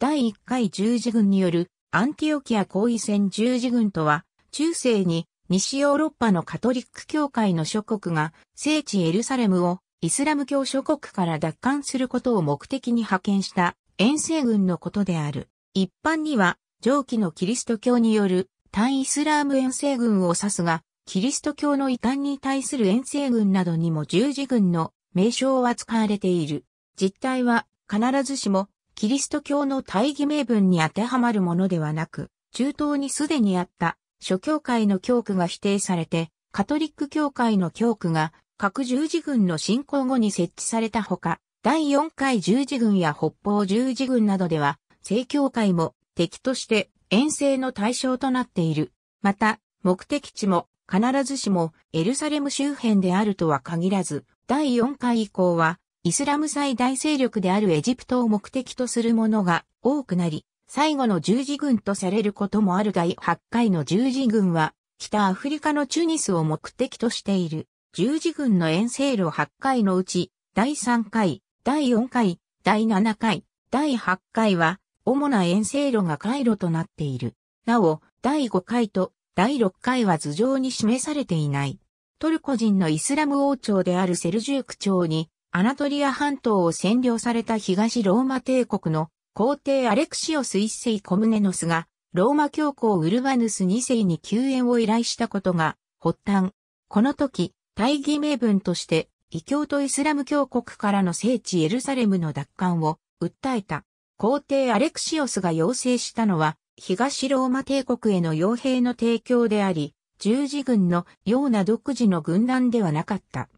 第1回十字軍によるアンティオキア行為戦十字軍とは、中世に西ヨーロッパのカトリック教会の諸国が聖地エルサレムをイスラム教諸国から奪還することを目的に派遣した遠征軍のことである。一般には上記のキリスト教による単イスラーム遠征軍を指すが、キリスト教の異端に対する遠征軍などにも十字軍の名称は使われている。実態は必ずしもキリスト教の大義名分に当てはまるものではなく、中東にすでにあった諸教会の教区が否定されて、カトリック教会の教区が各十字軍の侵攻後に設置されたほか、第4回十字軍や北方十字軍などでは、正教会も敵として遠征の対象となっている。また、目的地も必ずしもエルサレム周辺であるとは限らず、第4回以降はイスラム最大勢力であるエジプトを目的とするものが多くなり、最後の十字軍とされることもあるが、8回の十字軍は、北アフリカのチュニスを目的としている。十字軍の遠征路8回のうち、第3回、第4回、第7回、第8回は、主な遠征路が回路となっている。なお、第5回と第6回は頭上に示されていない。トルコ人のイスラム王朝であるセルジューク朝にアナトリア半島を占領された東ローマ帝国の皇帝アレクシオス一世コムネノスが、ローマ教皇ウルバヌス二世に救援を依頼したことが、発端。この時、大義名分として、異教とイスラム教国からの聖地エルサレムの奪還を訴えた。皇帝アレクシオスが要請したのは、東ローマ帝国への傭兵の提供であり、十字軍のような独自の軍団ではなかった。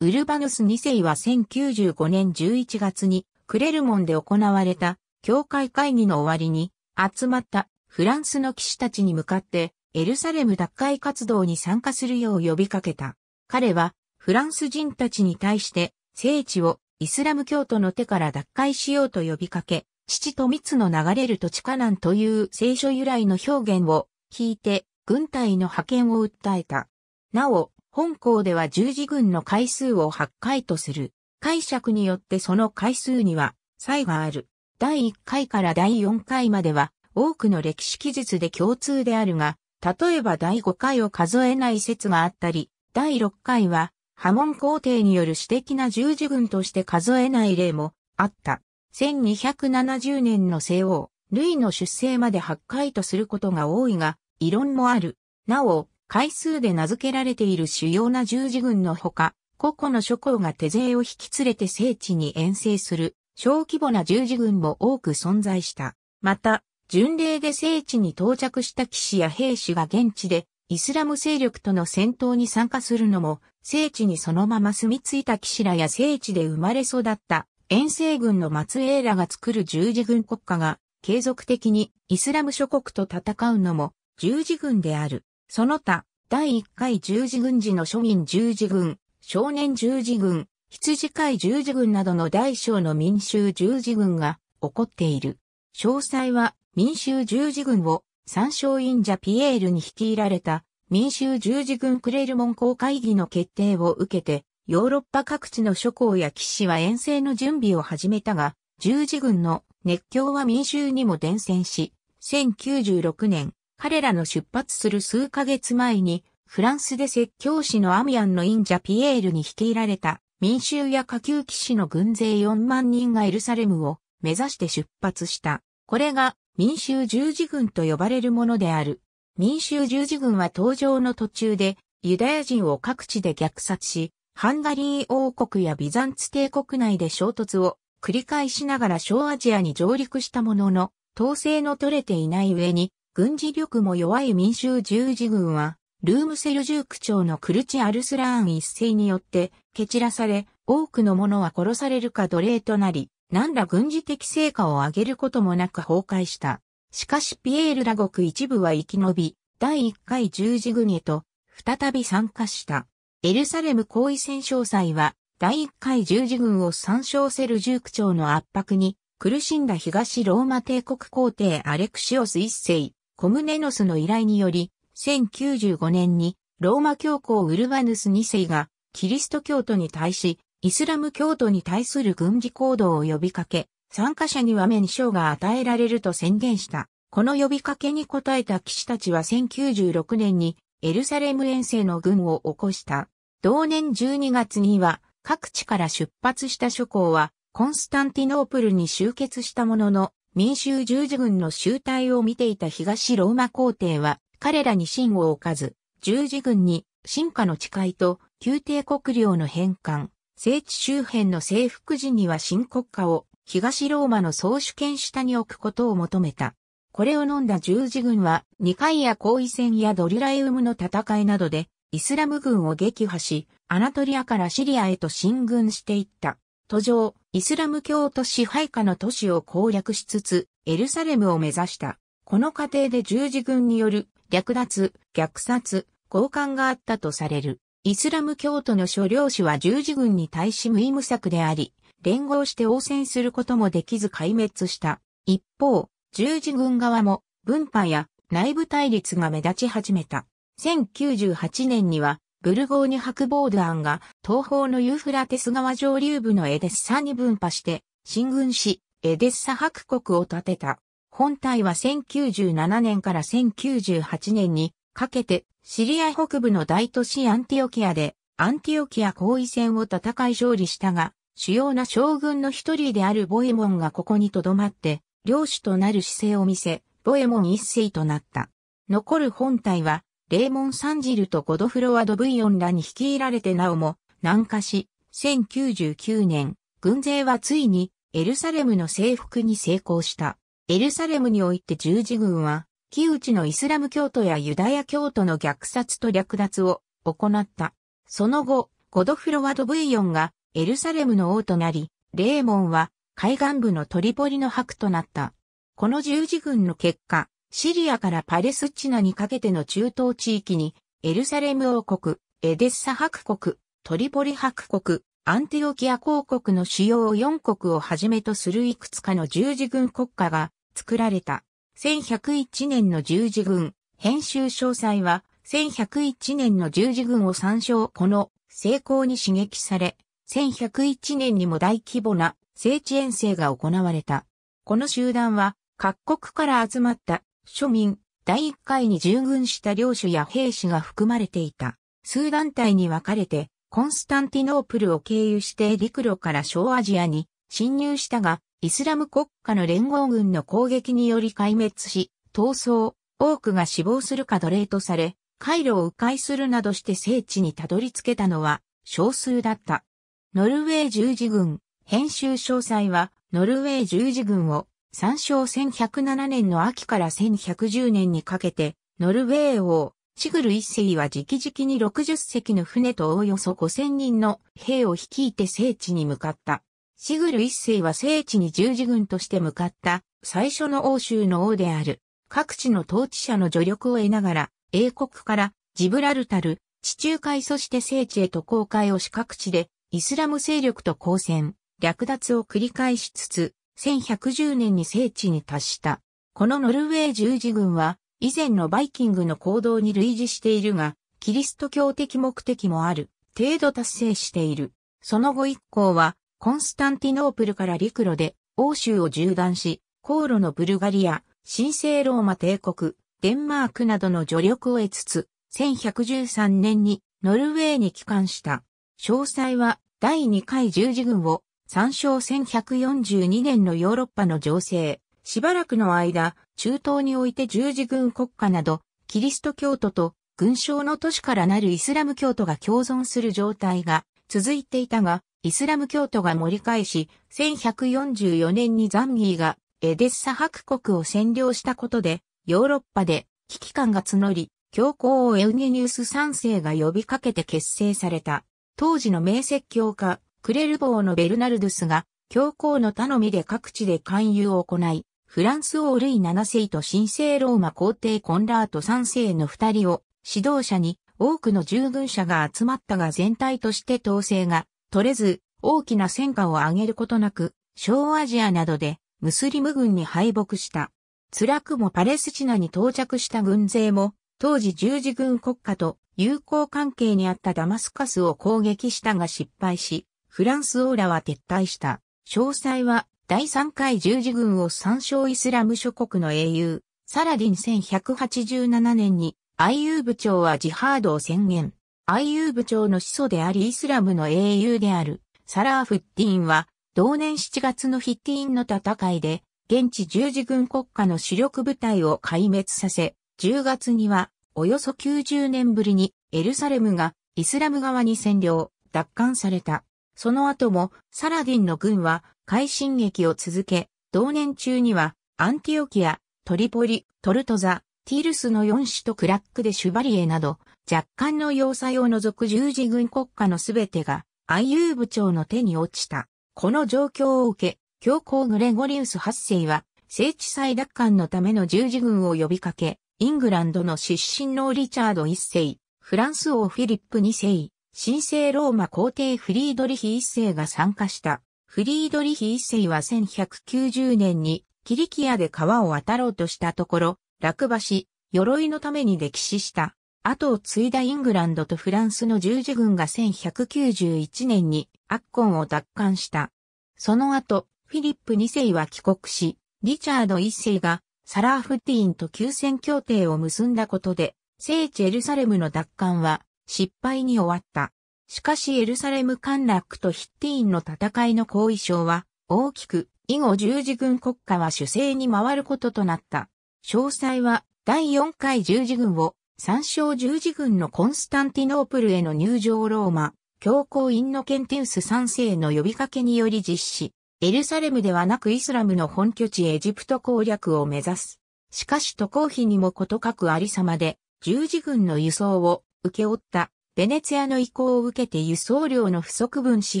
ウルバヌス2世は1095年11月にクレルモンで行われた教会会議の終わりに集まったフランスの騎士たちに向かってエルサレム奪回活動に参加するよう呼びかけた。彼はフランス人たちに対して聖地をイスラム教徒の手から脱会しようと呼びかけ、父と蜜の流れる土地カナンという聖書由来の表現を聞いて軍隊の派遣を訴えた。なお、本校では十字軍の回数を8回とする。解釈によってその回数には差異がある。第1回から第4回までは多くの歴史記述で共通であるが、例えば第5回を数えない説があったり、第6回は波紋皇帝による私的な十字軍として数えない例もあった。1270年の西王、類の出生まで8回とすることが多いが、異論もある。なお、回数で名付けられている主要な十字軍のほか、個々の諸侯が手勢を引き連れて聖地に遠征する小規模な十字軍も多く存在した。また、巡礼で聖地に到着した騎士や兵士が現地でイスラム勢力との戦闘に参加するのも、聖地にそのまま住み着いた騎士らや聖地で生まれ育った遠征軍の末裔らが作る十字軍国家が継続的にイスラム諸国と戦うのも十字軍である。その他、第1回十字軍事の庶民十字軍、少年十字軍、羊飼い十字軍などの大小の民衆十字軍が起こっている。詳細は民衆十字軍を参照院者ピエールに率いられた民衆十字軍クレルモン公会議の決定を受けて、ヨーロッパ各地の諸侯や騎士は遠征の準備を始めたが、十字軍の熱狂は民衆にも伝染し、1096年、彼らの出発する数ヶ月前に、フランスで説教師のアミアンの忍者ピエールに率いられた民衆や下級騎士の軍勢4万人がエルサレムを目指して出発した。これが民衆十字軍と呼ばれるものである。民衆十字軍は登場の途中でユダヤ人を各地で虐殺し、ハンガリー王国やビザンツ帝国内で衝突を繰り返しながら小アジアに上陸したものの、統制の取れていない上に軍事力も弱い民衆十字軍は、ルームセルジューク朝のクルチ・アルスラーン一世によって蹴散らされ、多くの者は殺されるか奴隷となり、何ら軍事的成果を上げることもなく崩壊した。しかしピエールゴ国一部は生き延び、第一回十字軍へと再び参加した。エルサレム行為戦詳細は、第一回十字軍を参照セルジューク朝の圧迫に苦しんだ東ローマ帝国皇帝アレクシオス一世、コムネノスの依頼により、1095年にローマ教皇ウルバヌス2世がキリスト教徒に対し、イスラム教徒に対する軍事行動を呼びかけ、参加者には免賞が与えられると宣言した。この呼びかけに応えた騎士たちは1096年にエルサレム遠征の軍を起こした。同年12月には各地から出発した諸侯はコンスタンティノープルに集結したものの民衆十字軍の集隊を見ていた東ローマ皇帝は、彼らに信を置かず、十字軍に、進化の誓いと、宮廷国領の返還、聖地周辺の征服時には新国家を、東ローマの総主権下に置くことを求めた。これを飲んだ十字軍は、二回や後位戦やドリュライウムの戦いなどで、イスラム軍を撃破し、アナトリアからシリアへと進軍していった。途上、イスラム教徒支配下の都市を攻略しつつ、エルサレムを目指した。この過程で十字軍による略奪、虐殺、交換があったとされる。イスラム教徒の諸領主は十字軍に対し無意無策であり、連合して応戦することもできず壊滅した。一方、十字軍側も分派や内部対立が目立ち始めた。1098年にはブルゴーニュ白ボードアンが東方のユーフラテス川上流部のエデッサに分派して、進軍し、エデッサ白国を建てた。本体は1097年から1098年にかけて、シリア北部の大都市アンティオキアで、アンティオキア後位戦を戦い勝利したが、主要な将軍の一人であるボエモンがここに留まって、領主となる姿勢を見せ、ボエモン一世となった。残る本体は、レーモン・サンジルとゴドフロワ・ド・ブイヨンらに率いられてなおも南下し、1099年、軍勢はついにエルサレムの征服に成功した。エルサレムにおいて十字軍は、木内のイスラム教徒やユダヤ教徒の虐殺と略奪を行った。その後、ゴドフロワ・ド・ブイヨンがエルサレムの王となり、レーモンは海岸部のトリポリの白となった。この十字軍の結果、シリアからパレスチナにかけての中東地域に、エルサレム王国、エデッサ博国、トリポリ博国、アンティオキア公国の主要4国をはじめとするいくつかの十字軍国家が作られた。1101年の十字軍、編集詳細は、1101年の十字軍を参照この成功に刺激され、1101年にも大規模な聖地遠征が行われた。この集団は各国から集まった庶民、第1回に従軍した領主や兵士が含まれていた。数団体に分かれて、コンスタンティノープルを経由して陸路から小アジアに侵入したが、イスラム国家の連合軍の攻撃により壊滅し、逃走、多くが死亡するか奴隷とされ、回路を迂回するなどして聖地にたどり着けたのは少数だった。ノルウェー十字軍、編集詳細は、ノルウェー十字軍を参照1107年の秋から1110年にかけて、ノルウェー王、シグル一世は直々に60隻の船とおよそ5000人の兵を率いて聖地に向かった。シグル一世は聖地に十字軍として向かった最初の欧州の王である。各地の統治者の助力を得ながら、英国からジブラルタル、地中海そして聖地へと航海をし各地でイスラム勢力と交戦、略奪を繰り返しつつ、1110年に聖地に達した。このノルウェー十字軍は、以前のバイキングの行動に類似しているが、キリスト教的目的もある、程度達成している。その後一行は、コンスタンティノープルから陸路で、欧州を縦断し、航路のブルガリア、神聖ローマ帝国、デンマークなどの助力を得つつ、1113年にノルウェーに帰還した。詳細は第2回十字軍を参照1142年のヨーロッパの情勢、しばらくの間、中東において十字軍国家など、キリスト教徒と軍将の都市からなるイスラム教徒が共存する状態が続いていたが、イスラム教徒が盛り返し、1144年にザンギーがエデッサ博国を占領したことで、ヨーロッパで危機感が募り、教皇をエウゲニウス三世が呼びかけて結成された。当時の名説教家、クレルボーのベルナルドゥスが、教皇の頼みで各地で勧誘を行い、フランス王ルイ世と神聖ローマ皇帝コンラート三世の二人を指導者に多くの従軍者が集まったが全体として統制が取れず大きな戦果を上げることなく小アジアなどでムスリム軍に敗北した。辛くもパレスチナに到着した軍勢も当時十字軍国家と友好関係にあったダマスカスを攻撃したが失敗しフランスオーラは撤退した。詳細は、第3回十字軍を参照イスラム諸国の英雄、サラディン1187年に、IU 部長はジハードを宣言。IU 部長の始祖でありイスラムの英雄である、サラーフッティンは、同年7月のヒッティンの戦いで、現地十字軍国家の主力部隊を壊滅させ、10月には、およそ90年ぶりにエルサレムがイスラム側に占領、奪還された。その後もサラディンの軍は快進撃を続け、同年中にはアンティオキア、トリポリ、トルトザ、ティルスの4種とクラックでシュバリエなど、若干の要塞を除く十字軍国家のすべてが、IU 部長の手に落ちた。この状況を受け、教皇グレゴリウス8世は、聖地祭奪還のための十字軍を呼びかけ、イングランドの出身のリチャード1世、フランス王フィリップ2世、神聖ローマ皇帝フリードリヒ一世が参加した。フリードリヒ一世は1190年にキリキアで川を渡ろうとしたところ、落馬し、鎧のために歴史した。後を継いだイングランドとフランスの十字軍が1191年にアッコンを奪還した。その後、フィリップ二世は帰国し、リチャード一世がサラーフティーンと休戦協定を結んだことで、聖地エルサレムの奪還は失敗に終わった。しかしエルサレム陥落とヒッティーンの戦いの後遺症は大きく以後十字軍国家は主制に回ることとなった。詳細は第4回十字軍を参照十字軍のコンスタンティノープルへの入場ローマ、教皇インノケンティウス三世の呼びかけにより実施。エルサレムではなくイスラムの本拠地エジプト攻略を目指す。しかし渡航費にもこと書くありさまで、十字軍の輸送を受け負ったベネツィアの意向を受けて輸送料の不足分支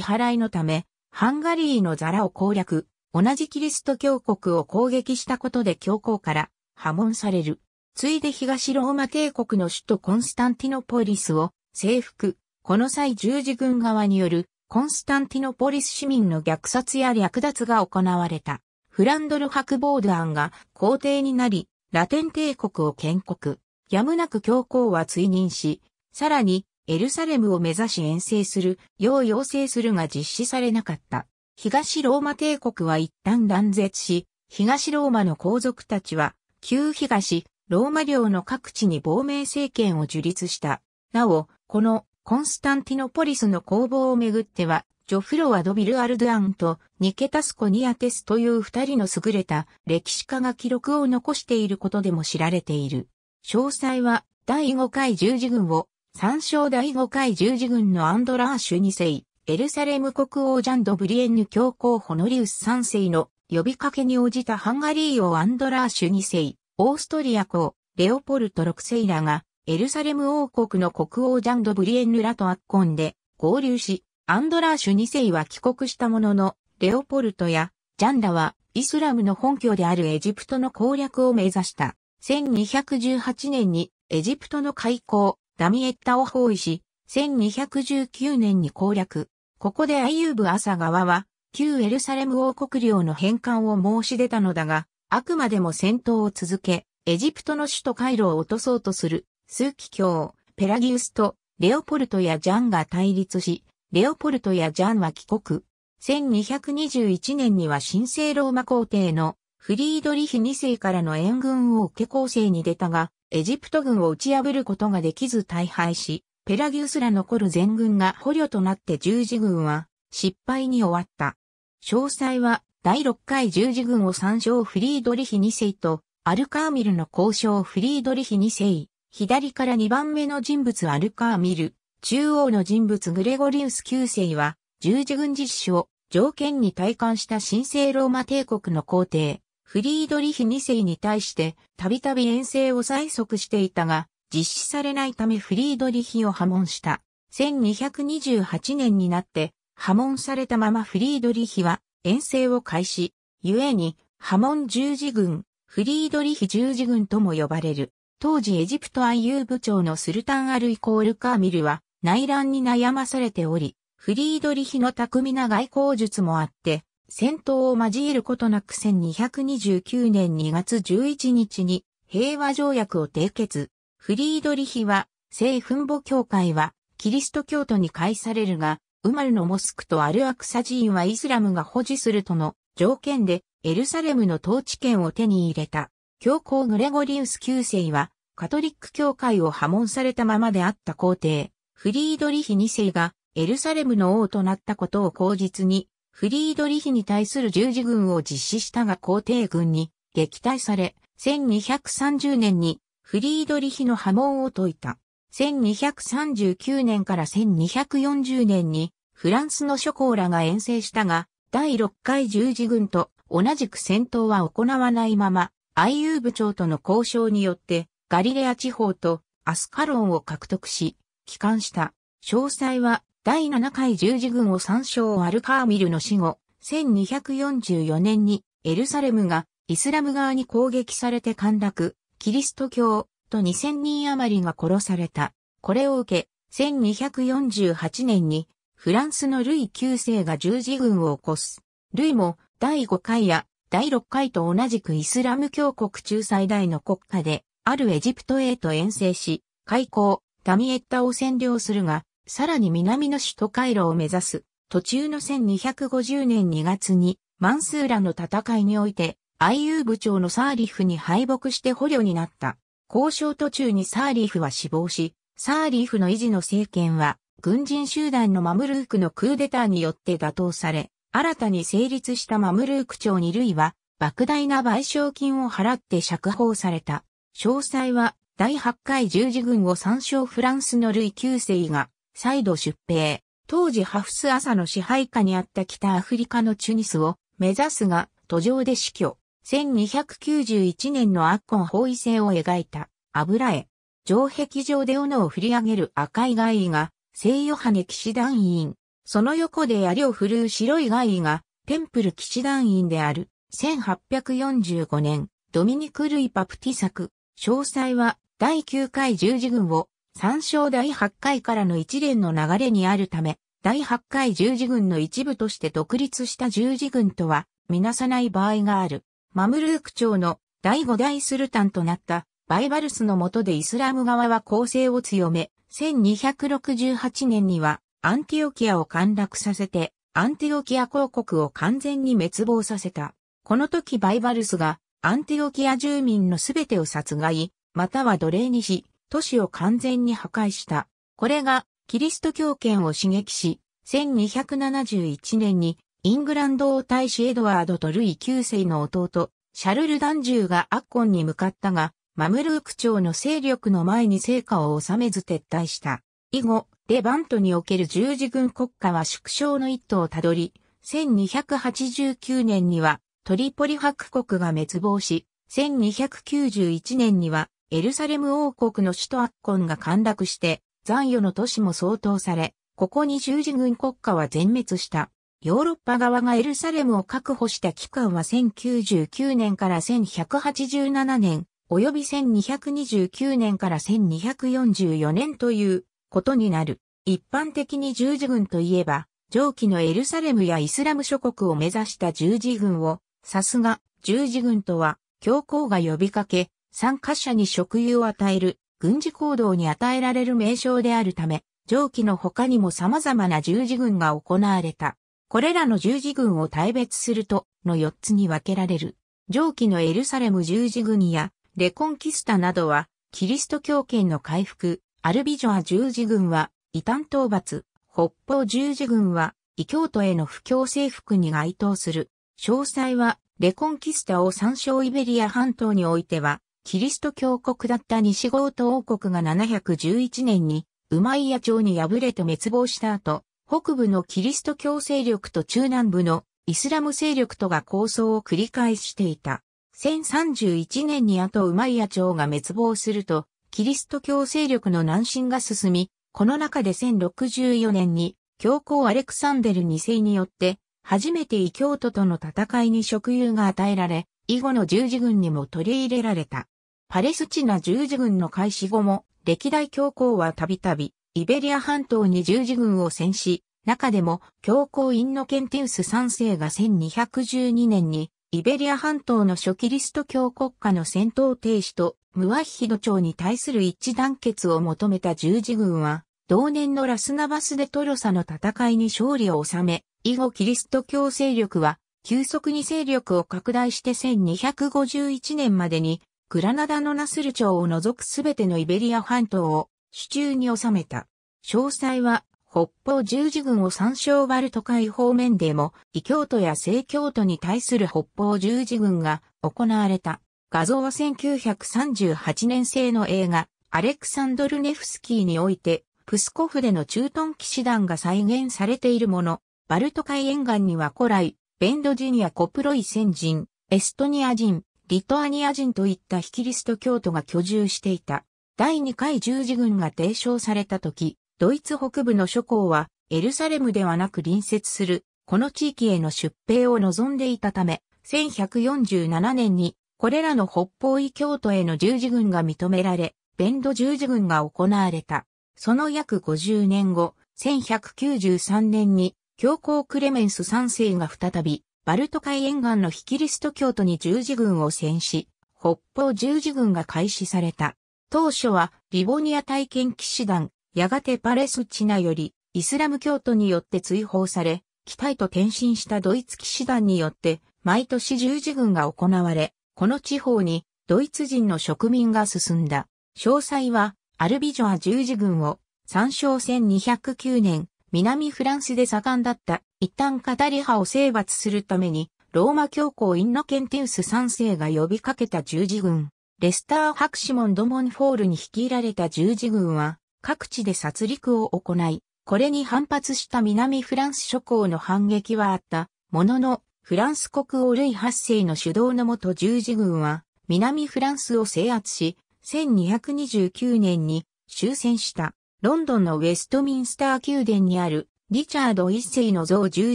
払いのため、ハンガリーのザラを攻略、同じキリスト教国を攻撃したことで教皇から破門される。ついで東ローマ帝国の首都コンスタンティノポリスを征服。この際十字軍側によるコンスタンティノポリス市民の虐殺や略奪が行われた。フランドル博ボードアンが皇帝になり、ラテン帝国を建国。やむなく教皇は追認し、さらに、エルサレムを目指し遠征する、要要請するが実施されなかった。東ローマ帝国は一旦断絶し、東ローマの皇族たちは、旧東、ローマ領の各地に亡命政権を樹立した。なお、このコンスタンティノポリスの攻防をめぐっては、ジョフロワ・ドビル・アルドゥアンとニケタス・コニアテスという二人の優れた歴史家が記録を残していることでも知られている。詳細は第5回十字軍を参照第5回十字軍のアンドラーシュ2世、エルサレム国王ジャンド・ブリエンヌ教皇ホノリウス3世の呼びかけに応じたハンガリー王アンドラーシュ2世、オーストリア公、レオポルト6世らが、エルサレム王国の国王ジャンド・ブリエンヌらとアッコンで合流し、アンドラーシュ2世は帰国したものの、レオポルトやジャンダはイスラムの本拠であるエジプトの攻略を目指した。1218年にエジプトの開港、ダミエッタを包囲し、1219年に攻略。ここでアイユーブ・アサ側は、旧エルサレム王国領の返還を申し出たのだが、あくまでも戦闘を続け、エジプトの首都カイロを落とそうとする、スーキ教、ペラギウスと、レオポルトやジャンが対立し、レオポルトやジャンは帰国。1221年には神聖ローマ皇帝のフリードリヒ2世からの援軍を受け攻勢に出たが、エジプト軍を打ち破ることができず大敗し、ペラギウスら残る全軍が捕虜となって十字軍は失敗に終わった。詳細は第6回十字軍を参照フリードリヒ2世とアルカーミルの交渉フリードリヒ2世、左から2番目の人物アルカーミル、中央の人物グレゴリウス9世は十字軍実施を条件に体感した神聖ローマ帝国の皇帝、フリードリヒ2世に対してたびたび遠征を催促していたが、実施されないためフリードリヒを破門した。1228年になって破門されたままフリードリヒは遠征を開始、故に破門十字軍、フリードリヒ十字軍とも呼ばれる。当時エジプト IU 部長のスルタンアルイコールカーミルは内乱に悩まされており、フリードリヒの巧みな外交術もあって、戦闘を交えることなく1229年2月11日に平和条約を締結。フリードリヒは、聖墳墓教会は、キリスト教徒に返されるが、ウマルのモスクとアルアクサ寺院はイスラムが保持するとの条件で、エルサレムの統治権を手に入れた。教皇グレゴリウス9世は、カトリック教会を破門されたままであった皇帝、フリードリヒ2世が、エルサレムの王となったことを口実に、フリードリヒに対する十字軍を実施したが皇帝軍に撃退され、1230年にフリードリヒの波紋を解いた。1239年から1240年にフランスの諸侯らが遠征したが、第6回十字軍と同じく戦闘は行わないまま、IU 部長との交渉によってガリレア地方とアスカロンを獲得し、帰還した。詳細は第7回十字軍を参照アルカーミルの死後、1244年にエルサレムがイスラム側に攻撃されて陥落、キリスト教と2000人余りが殺された。これを受け、1248年にフランスのルイ9世が十字軍を起こす。ルイも第5回や第6回と同じくイスラム教国中最大の国家で、あるエジプトへと遠征し、開港、タミエッタを占領するが、さらに南の首都回路を目指す、途中の1250年2月に、マンスーラの戦いにおいて、IU 部長のサーリフに敗北して捕虜になった。交渉途中にサーリフは死亡し、サーリフの維持の政権は、軍人集団のマムルークのクーデターによって打倒され、新たに成立したマムルーク長2類は、莫大な賠償金を払って釈放された。詳細は、第8回十字軍を参照フランスのルイ9世が、再度出兵。当時ハフス朝の支配下にあった北アフリカのチュニスを目指すが、途上で死去。1291年のアッコン包囲戦を描いた油絵。城壁上で斧を振り上げる赤い外衣が、聖ヨハネ騎士団員。その横で槍を振るう白い外衣が、テンプル騎士団員である。1845年、ドミニク・ルイ・パプティ作。詳細は、第9回十字軍を参照第8回からの一連の流れにあるため、第8回十字軍の一部として独立した十字軍とは、みなさない場合がある。マムルーク朝の第5代スルタンとなったバイバルスの下でイスラム側は攻勢を強め、1268年にはアンティオキアを陥落させて、アンティオキア公国を完全に滅亡させた。この時バイバルスがアンティオキア住民のすべてを殺害、または奴隷にし、都市を完全に破壊した。これがキリスト教圏を刺激し、1271年にイングランド王大使エドワードとルイ9世の弟、シャルル・ダンジューがアッコンに向かったが、マムルーク朝の勢力の前に成果を収めず撤退した。以後、デバントにおける十字軍国家は縮小の一途をたどり、1289年にはトリポリ伯国が滅亡し、1291年にはエルサレム王国の首都アッコンが陥落して、残余の都市も相当され、ここに十字軍国家は全滅した。ヨーロッパ側がエルサレムを確保した期間は1099年から1187年、及び1229年から1244年ということになる。一般的に十字軍といえば、上記のエルサレムやイスラム諸国を目指した十字軍を、さすが十字軍とは、教皇が呼びかけ、参加者に職有を与える、軍事行動に与えられる名称であるため、上記の他にも様々な十字軍が行われた。これらの十字軍を大別すると、の4つに分けられる。上記のエルサレム十字軍や、レコンキスタなどは、キリスト教圏の回復、アルビジョア十字軍は、異端討伐、北方十字軍は、異教徒への不況征服に該当する。詳細は、レコンキスタを参照イベリア半島においては、キリスト教国だった西郷都王国が711年に、ウマイヤ朝に敗れて滅亡した後、北部のキリスト教勢力と中南部のイスラム勢力とが抗争を繰り返していた。1031年に後ウマイヤ朝が滅亡すると、キリスト教勢力の南進が進み、この中で1064年に、教皇アレクサンデル2世によって、初めて異教徒との戦いに職有が与えられ、以後の十字軍にも取り入れられた。パレスチナ十字軍の開始後も、歴代教皇はたびたび、イベリア半島に十字軍を戦し、中でも教皇インノケンティウス3世が1212年に、イベリア半島の初キリスト教国家の戦闘停止とムワヒヒド朝に対する一致団結を求めた十字軍は、同年のラスナバスでトロサの戦いに勝利を収め、以後キリスト教勢力は、急速に勢力を拡大して1251年までにグラナダのナスル町を除くすべてのイベリア半島を手中に収めた。詳細は北方十字軍を参照バルト海方面でも異教徒や正教徒に対する北方十字軍が行われた。画像は1938年製の映画アレクサンドル・ネフスキーにおいてプスコフでの駐屯騎士団が再現されているもの。バルト海沿岸には古来、ベンドジニア・コプロイ先人、エストニア人、リトアニア人といった非キリスト教徒が居住していた。第2回十字軍が提唱された時、ドイツ北部の諸侯はエルサレムではなく隣接する、この地域への出兵を望んでいたため、1147年にこれらの北方異教徒への十字軍が認められ、ベンド十字軍が行われた。その約50年後、1193年に教皇クレメンス3世が再びバルト海沿岸のヒキリスト教徒に十字軍を戦死、北方十字軍が開始された。当初はリボニア体験騎士団、やがてパレスチナよりイスラム教徒によって追放され、北へと転身したドイツ騎士団によって毎年十字軍が行われ、この地方にドイツ人の植民が進んだ。詳細はアルビジョア十字軍を参照1209年南フランスで盛んだった一旦カタリ派を征伐するために、ローマ教皇インノケンティウス三世が呼びかけた十字軍、レスターハクシモンドモンフォールに率いられた十字軍は、各地で殺戮を行い、これに反発した南フランス諸侯の反撃はあった、ものの、フランス国王ルイ8世の主導のもと十字軍は、南フランスを制圧し、1229年に終戦した、ロンドンのウェストミンスター宮殿にあるリチャード一世の像十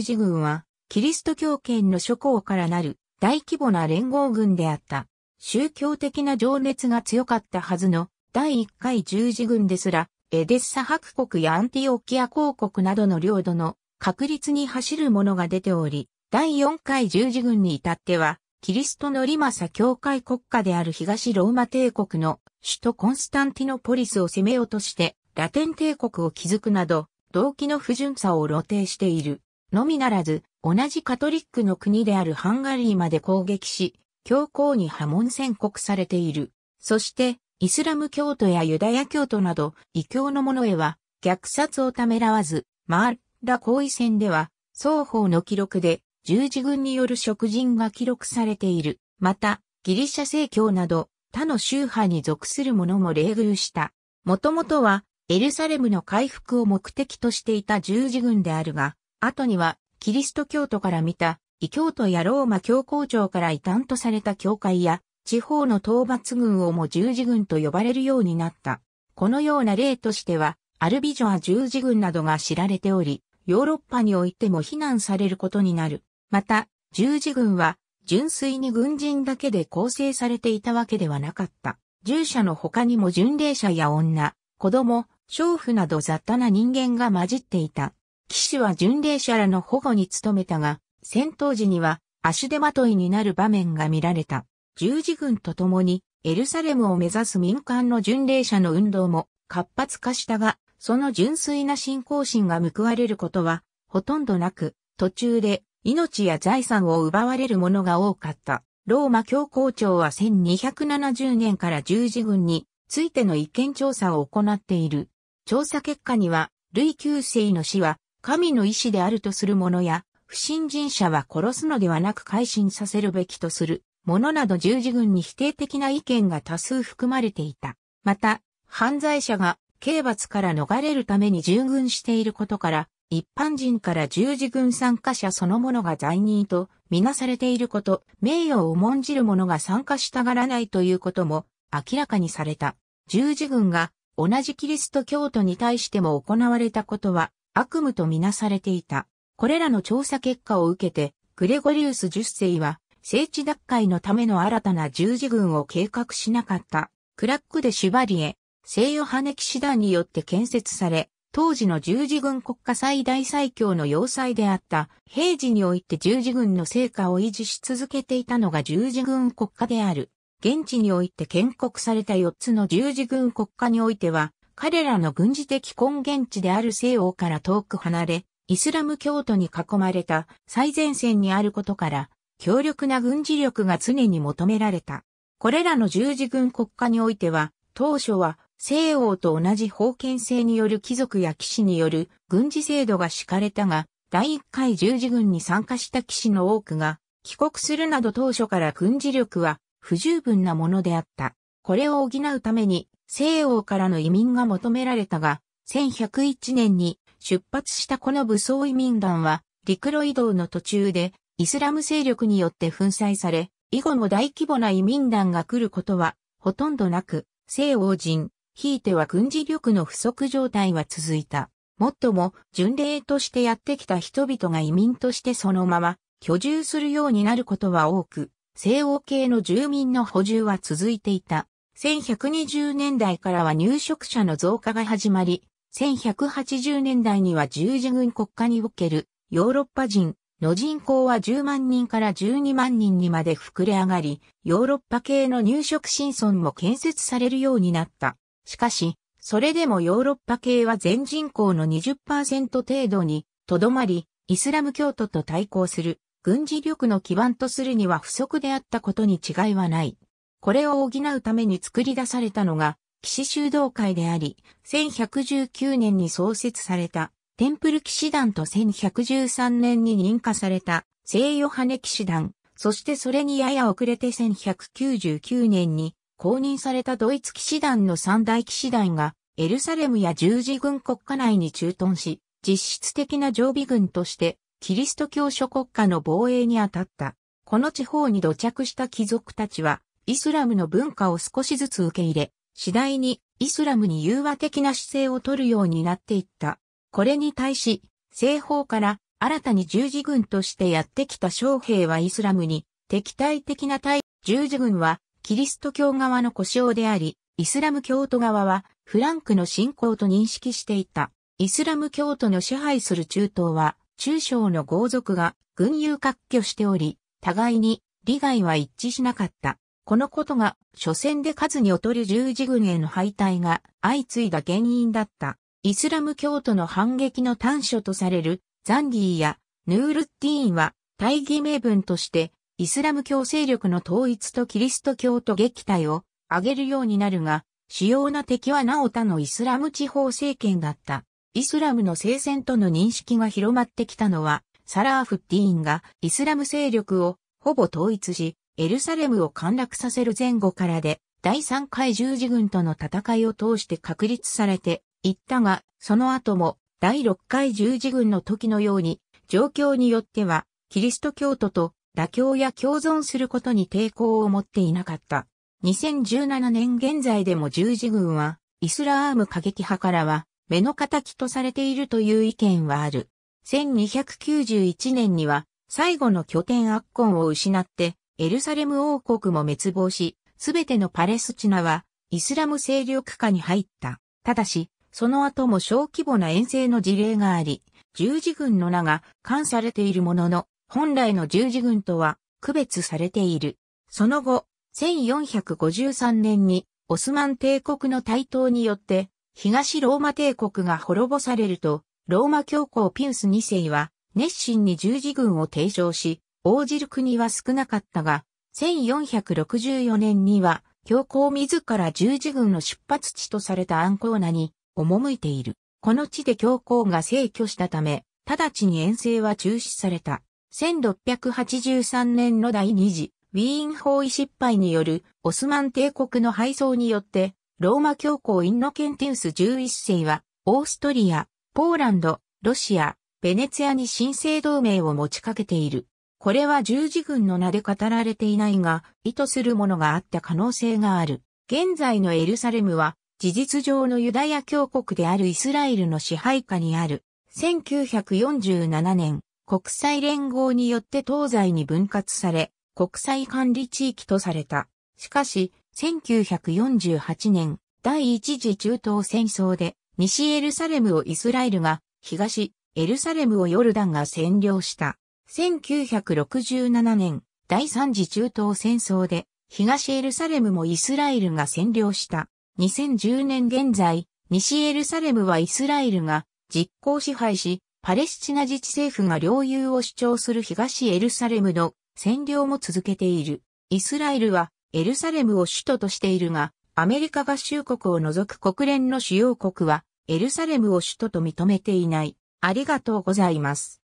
字軍は、キリスト教圏の諸侯からなる大規模な連合軍であった。宗教的な情熱が強かったはずの第1回十字軍ですら、エデッサ白国やアンティオキア公国などの領土の確立に走るものが出ており、第4回十字軍に至っては、キリストのリマサ教会国家である東ローマ帝国の首都コンスタンティノポリスを攻めようとして、ラテン帝国を築くなど、動機の不純さを露呈している。のみならず、同じカトリックの国であるハンガリーまで攻撃し、強皇に破門宣告されている。そして、イスラム教徒やユダヤ教徒など、異教の者へは、虐殺をためらわず、マーラ行為戦では、双方の記録で、十字軍による食人が記録されている。また、ギリシャ正教など、他の宗派に属する者も冷遇した。もともとは、エルサレムの回復を目的としていた十字軍であるが、後にはキリスト教徒から見た異教徒やローマ教皇庁から異端とされた教会や地方の討伐軍をも十字軍と呼ばれるようになった。このような例としては、アルビジョア十字軍などが知られており、ヨーロッパにおいても非難されることになる。また、十字軍は純粋に軍人だけで構成されていたわけではなかった。従者の他にも巡礼者や女、子供、娼婦など雑多な人間が混じっていた。騎士は巡礼者らの保護に努めたが、戦闘時には足手まといになる場面が見られた。十字軍と共にエルサレムを目指す民間の巡礼者の運動も活発化したが、その純粋な信仰心が報われることはほとんどなく、途中で命や財産を奪われるものが多かった。ローマ教皇庁は1270年から十字軍についての意見調査を行っている。調査結果には、類旧世の死は神の意志であるとするものや、不信心者は殺すのではなく改心させるべきとするものなど十字軍に否定的な意見が多数含まれていた。また、犯罪者が刑罰から逃れるために従軍していることから、一般人から十字軍参加者そのものが罪人とみなされていること、名誉を重んじる者が参加したがらないということも明らかにされた。十字軍が同じキリスト教徒に対しても行われたことは悪夢とみなされていた。これらの調査結果を受けて、グレゴリウス10世は、聖地奪回のための新たな十字軍を計画しなかった。クラックでシュバリエ、羽ヨハネ騎士団によって建設され、当時の十字軍国家最大最強の要塞であった平時において十字軍の成果を維持し続けていたのが十字軍国家である。現地において建国された4つの十字軍国家においては、彼らの軍事的根源地である西欧から遠く離れ、イスラム教徒に囲まれた最前線にあることから、強力な軍事力が常に求められた。これらの十字軍国家においては、当初は西欧と同じ封建制による貴族や騎士による軍事制度が敷かれたが、第1回十字軍に参加した騎士の多くが、帰国するなど当初から軍事力は不十分なものであった。これを補うために西欧からの移民が求められたが、1101年に出発したこの武装移民団は陸路移動の途中でイスラム勢力によって粉砕され、以後も大規模な移民団が来ることはほとんどなく、西欧人、ひいては軍事力の不足状態は続いた。もっとも、巡礼としてやってきた人々が移民としてそのまま居住するようになることは多く、西欧系の住民の補充は続いていた。1120年代からは入植者の増加が始まり、1180年代には十字軍国家におけるヨーロッパ人の人口は10万人から12万人にまで膨れ上がり、ヨーロッパ系の入植新村も建設されるようになった。しかし、それでもヨーロッパ系は全人口の20%程度にとどまり、イスラム教徒と対抗する軍事力の基盤とするには不足であったことに違いはない。これを補うために作り出されたのが、騎士修道会であり、1119年に創設された、テンプル騎士団と1113年に認可された、西ヨハネ騎士団、そしてそれにやや遅れて1199年に公認されたドイツ騎士団の三大騎士団が、エルサレムや十字軍国家内に駐屯し、実質的な常備軍としてキリスト教諸国家の防衛に当たった。この地方に土着した貴族たちは、イスラムの文化を少しずつ受け入れ、次第にイスラムに融和的な姿勢を取るようになっていった。これに対し、西方から新たに十字軍としてやってきた将兵はイスラムに敵対的な対十字軍はキリスト教側の故障であり、イスラム教徒側はフランクの信仰と認識していた。イスラム教徒の支配する中東は中小の豪族が軍友割拠しており、互いに利害は一致しなかった。このことが、初戦で数に劣る十字軍への敗退が相次いだ原因だった。イスラム教徒の反撃の短所とされるザンディやヌールッティーンは大義名分としてイスラム教勢力の統一とキリスト教と撃退を挙げるようになるが、主要な敵はなお他のイスラム地方政権だった。イスラムの聖戦との認識が広まってきたのは、サラーフッディーンがイスラム勢力をほぼ統一し、エルサレムを陥落させる前後からで、第3回十字軍との戦いを通して確立されていったが、その後も第6回十字軍の時のように、状況によっては、キリスト教徒と妥協や共存することに抵抗を持っていなかった。2017年現在でも十字軍は、イスラーム過激派からは、目の敵とされているという意見はある。1291年には最後の拠点アッコンを失ってエルサレム王国も滅亡し、すべてのパレスチナはイスラム勢力下に入った。ただし、その後も小規模な遠征の事例があり、十字軍の名が冠されているものの、本来の十字軍とは区別されている。その後、1453年にオスマン帝国の台頭によって東ローマ帝国が滅ぼされると、ローマ教皇ピウス2世は熱心に十字軍を提唱し、応じる国は少なかったが、1464年には教皇自ら十字軍の出発地とされたアンコーナに赴いている。この地で教皇が逝去したため、直ちに遠征は中止された。1683年の第二次、ウィーン包囲失敗によるオスマン帝国の敗走によって、ローマ教皇インノケンティウス11世は、オーストリア、ポーランド、ロシア、ベネツィアに神聖同盟を持ちかけている。これは十字軍の名で語られていないが、意図するものがあった可能性がある。現在のエルサレムは、事実上のユダヤ教国であるイスラエルの支配下にある。1947年、国際連合によって東西に分割され、国際管理地域とされた。しかし、1948年、第一次中東戦争で、西エルサレムをイスラエルが、東エルサレムをヨルダンが占領した。1967年、第三次中東戦争で、東エルサレムもイスラエルが占領した。2010年現在、西エルサレムはイスラエルが実効支配し、パレスチナ自治政府が領有を主張する東エルサレムの占領も続けている。イスラエルはエルサレムを首都としているが、アメリカ合衆国を除く国連の主要国は、エルサレムを首都と認めていない。ありがとうございます。